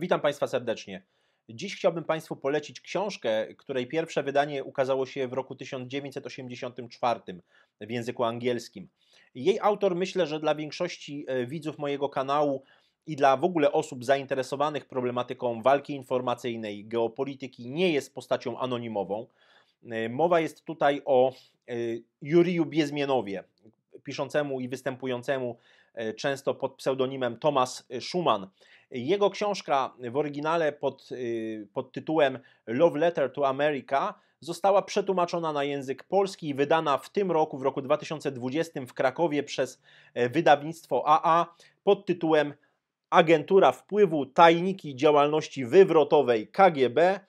Witam Państwa serdecznie. Dziś chciałbym Państwu polecić książkę, której pierwsze wydanie ukazało się w roku 1984 w języku angielskim. Jej autor myślę, że dla większości e, widzów mojego kanału i dla w ogóle osób zainteresowanych problematyką walki informacyjnej, geopolityki nie jest postacią anonimową. E, mowa jest tutaj o e, Juriju Biezmienowie, piszącemu i występującemu E, często pod pseudonimem Thomas e, Schumann. Jego książka w oryginale pod, e, pod tytułem Love Letter to America została przetłumaczona na język polski i wydana w tym roku, w roku 2020 w Krakowie przez wydawnictwo AA pod tytułem Agentura Wpływu, Tajniki Działalności Wywrotowej KGB.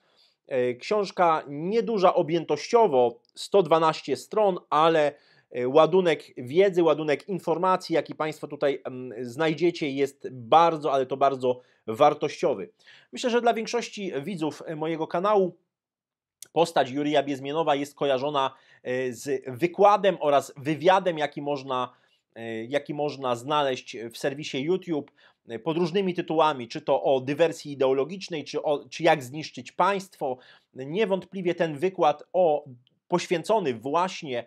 Książka nieduża objętościowo, 112 stron, ale E, ładunek wiedzy, ładunek informacji, jaki Państwo tutaj znajdziecie, jest bardzo, ale to bardzo wartościowy. Myślę, że dla większości widzów e, mojego kanału postać Jurija Biezmienowa jest kojarzona e, z wykładem oraz wywiadem, jaki można, jaki można znaleźć w serwisie YouTube pod różnymi tytułami, czy to o dywersji ideologicznej, czy, o, czy jak zniszczyć państwo. Niewątpliwie ten wykład o, poświęcony właśnie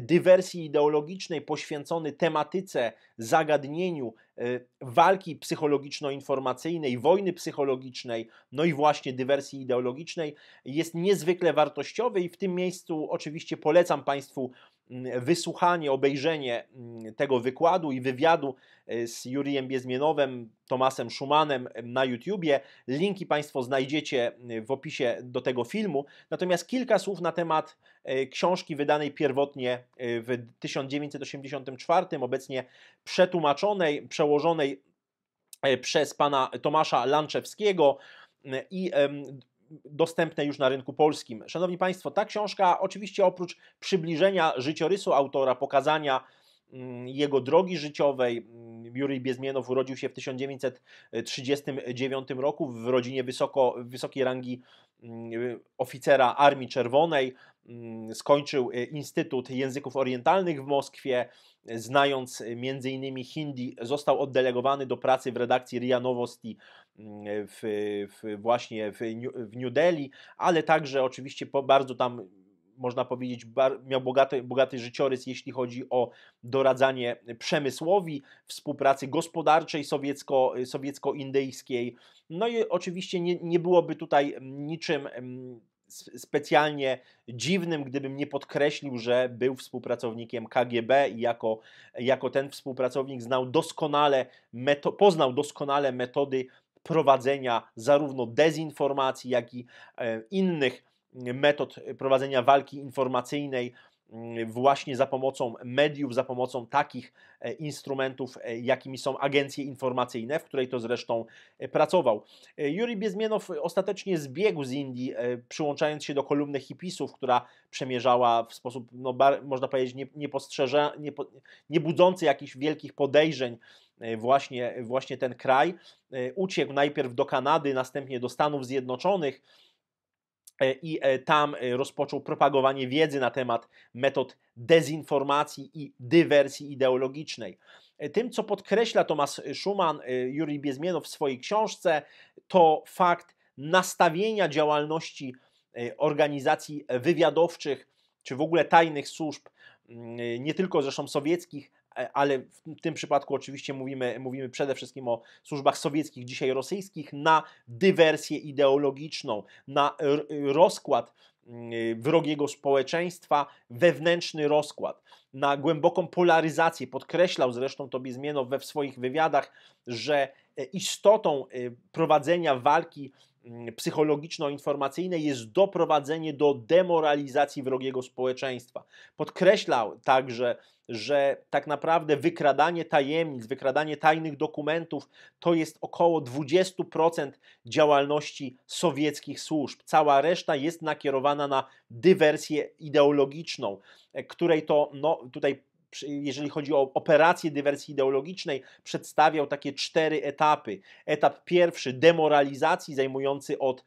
dywersji ideologicznej poświęcony tematyce, zagadnieniu e, walki psychologiczno-informacyjnej, wojny psychologicznej, no i właśnie dywersji ideologicznej jest niezwykle wartościowy i w tym miejscu oczywiście polecam Państwu Mm, wysłuchanie, obejrzenie mm, tego wykładu i wywiadu e, z Jurijem Biezmienowem, Tomasem Szumanem na YouTubie. Linki Państwo znajdziecie mm, w opisie do tego filmu. Natomiast kilka słów na temat e, książki wydanej pierwotnie e, w 1984, obecnie przetłumaczonej, przełożonej przez pana Tomasza Lanczewskiego i dostępne już na rynku polskim. Szanowni Państwo, ta książka oczywiście oprócz przybliżenia życiorysu autora, pokazania mm, jego drogi życiowej. Mm, Jurij Biezmienow urodził się w 1939 roku w rodzinie wysoko, wysokiej rangi mm, oficera Armii Czerwonej. Skończył e, Instytut Języków Orientalnych w Moskwie, znając y, między innymi hindi, został oddelegowany do pracy w redakcji RIA Nowosti mm, w, w właśnie w, w New Delhi, ale także oczywiście po bardzo tam można powiedzieć, miał bogaty, bogaty życiorys, jeśli chodzi o doradzanie przemysłowi, współpracy gospodarczej sowiecko, sowiecko-indyjskiej. No i oczywiście nie, nie byłoby tutaj niczym mm, specjalnie dziwnym, gdybym nie podkreślił, że był współpracownikiem KGB i jako, jako ten współpracownik znał doskonale meto- poznał doskonale metody prowadzenia zarówno dezinformacji, jak i e, innych metod prowadzenia walki informacyjnej Mm, właśnie za pomocą mediów, za pomocą takich e, instrumentów, e, jakimi są agencje informacyjne, w której to zresztą e, pracował. Juri Biezmienow ostatecznie zbiegł z Indii, przyłączając się do kolumny hipisów, która przemierzała w sposób, no, można powiedzieć, nie, niepostrzeże, jakichś wielkich podejrzeń właśnie, właśnie ten kraj. Uciekł najpierw do Kanady, następnie do Stanów Zjednoczonych, E, i e, tam e, rozpoczął propagowanie wiedzy na temat metod dezinformacji i dywersji ideologicznej. Tym, co podkreśla Tomasz Szuman, Jurij Biezmienow w swojej książce, to fakt nastawienia działalności organizacji wywiadowczych czy w ogóle tajnych służb, mm, nie tylko zresztą sowieckich, E, ale w tym przypadku oczywiście mówimy, mówimy przede wszystkim o służbach sowieckich, dzisiaj rosyjskich, na dywersję ideologiczną, na rozkład mm, wrogiego społeczeństwa, wewnętrzny rozkład, na głęboką polaryzację. Podkreślał zresztą Tobie Zmienow we swoich wywiadach, że e, istotą e, prowadzenia walki mm, psychologiczno-informacyjne jest doprowadzenie do demoralizacji wrogiego społeczeństwa. Podkreślał także że tak naprawdę wykradanie tajemnic, wykradanie tajnych dokumentów to jest około 20% działalności sowieckich służb. Cała reszta jest nakierowana na dywersję ideologiczną, e, której to no, tutaj jeżeli chodzi o operację dywersji ideologicznej, przedstawiał takie cztery etapy. Etap pierwszy demoralizacji, zajmujący od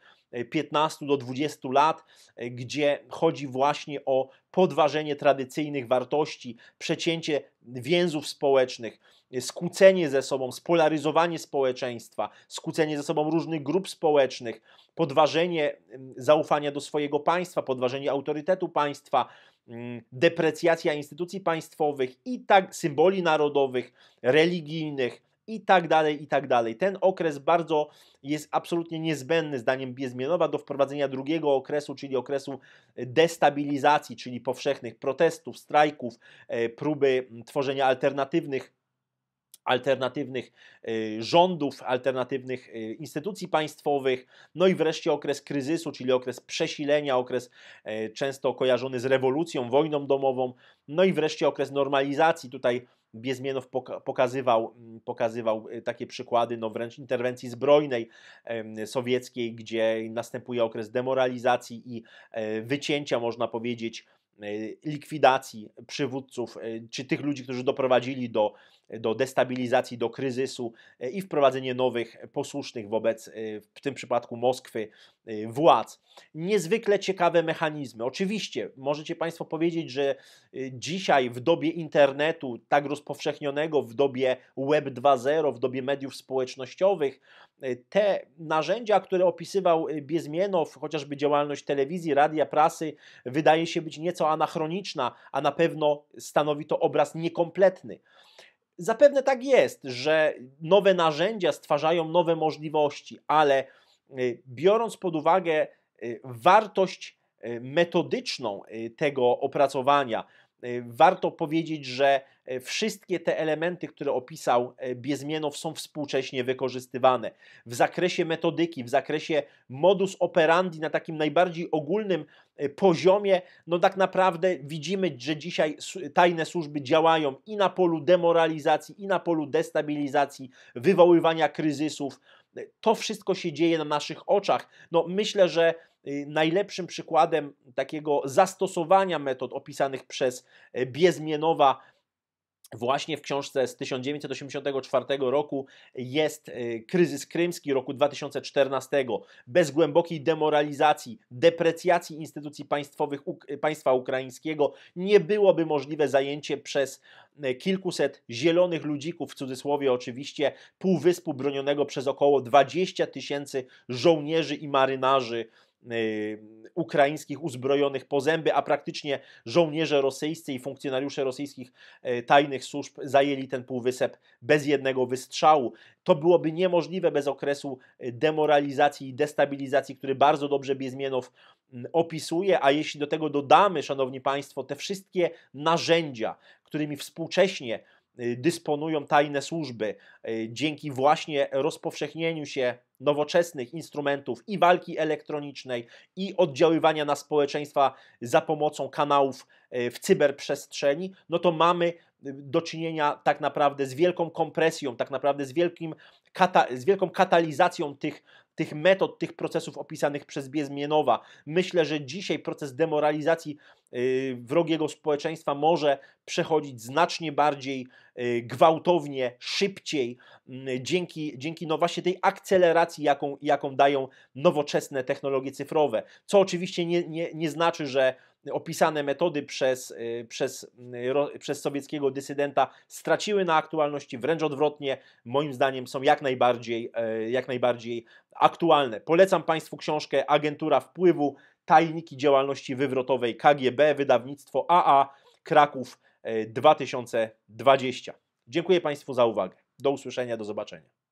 15 e, do 20 lat, e, gdzie chodzi właśnie o podważenie tradycyjnych wartości, przecięcie więzów społecznych, e, skłócenie ze sobą, spolaryzowanie społeczeństwa, skłócenie ze sobą różnych grup społecznych, podważenie zaufania do swojego państwa, podważenie autorytetu państwa, Mm, deprecjacja instytucji państwowych i tak symboli narodowych, religijnych i tak dalej, i tak dalej. Ten okres bardzo jest absolutnie niezbędny, zdaniem Biezmienowa, do wprowadzenia drugiego okresu, czyli okresu e, destabilizacji, czyli powszechnych protestów, strajków, e, próby tworzenia alternatywnych alternatywnych y, rządów, alternatywnych y, instytucji państwowych, no i wreszcie okres kryzysu, czyli okres przesilenia, okres e, często kojarzony z rewolucją, wojną domową, no i wreszcie okres normalizacji. Tutaj Biezmienow pokazywał, mm, pokazywał y, takie przykłady no wręcz interwencji zbrojnej sowieckiej, gdzie następuje okres demoralizacji i e, wycięcia, można powiedzieć, e, likwidacji przywódców czy tych ludzi, którzy doprowadzili do do destabilizacji, do kryzysu e, i wprowadzenie nowych, e, posłusznych wobec, e, w tym przypadku Moskwy, władz. Niezwykle ciekawe mechanizmy. Oczywiście możecie Państwo powiedzieć, że dzisiaj w dobie internetu, tak rozpowszechnionego, w dobie Web 2.0, w dobie mediów społecznościowych, te narzędzia, które opisywał Biezmienow, chociażby działalność telewizji, radia, prasy, wydaje się być nieco anachroniczna, a na pewno stanowi to obraz niekompletny. Zapewne tak jest, że nowe narzędzia stwarzają nowe możliwości, ale y, biorąc pod uwagę y, wartość y, metodyczną tego opracowania, Y, warto powiedzieć, że y, wszystkie te elementy, które opisał y, Biezmienow, są współcześnie wykorzystywane w zakresie metodyki, w zakresie modus operandi na takim najbardziej ogólnym poziomie. No tak naprawdę widzimy, że dzisiaj tajne służby działają i na polu demoralizacji, i na polu destabilizacji, wywoływania kryzysów. To wszystko się dzieje na naszych oczach. No myślę, że Y, najlepszym przykładem takiego zastosowania metod opisanych przez e, Biezmienowa Właśnie w książce z 1984 roku jest e, kryzys krymski roku 2014. Bez głębokiej demoralizacji, deprecjacji instytucji państwowych e, państwa ukraińskiego nie byłoby możliwe zajęcie przez kilkuset zielonych ludzików, w cudzysłowie oczywiście, półwyspu bronionego przez około 20 tysięcy żołnierzy i marynarzy Y, ukraińskich uzbrojonych po zęby, a praktycznie żołnierze rosyjscy i funkcjonariusze rosyjskich y, tajnych służb zajęli ten półwysep bez jednego wystrzału. To byłoby niemożliwe bez okresu y, demoralizacji i destabilizacji, który bardzo dobrze Biezmienow mm, opisuje, a jeśli do tego dodamy, szanowni państwo, te wszystkie narzędzia, którymi współcześnie Y, dysponują tajne służby y, dzięki właśnie rozpowszechnieniu się nowoczesnych instrumentów i walki elektronicznej, i oddziaływania na społeczeństwa za pomocą kanałów y, w cyberprzestrzeni, no to mamy do czynienia tak naprawdę z wielką kompresją, tak naprawdę z, wielkim kata z wielką katalizacją tych tych metod, tych procesów opisanych przez Biezmienowa. Myślę, że dzisiaj proces demoralizacji y, wrogiego społeczeństwa może przechodzić znacznie bardziej y, gwałtownie, szybciej, mm, dzięki, dzięki no właśnie tej akceleracji, jaką, jaką dają nowoczesne technologie cyfrowe. Co oczywiście nie, nie, nie znaczy, że opisane metody przez, y, przez, y, przez sowieckiego dysydenta straciły na aktualności, wręcz odwrotnie, moim zdaniem są jak najbardziej, e, jak najbardziej aktualne. Polecam Państwu książkę Agentura Wpływu, Tajniki Działalności Wywrotowej KGB, wydawnictwo AA Kraków 2020. E, Dziękuję Państwu za uwagę. Do usłyszenia, do zobaczenia.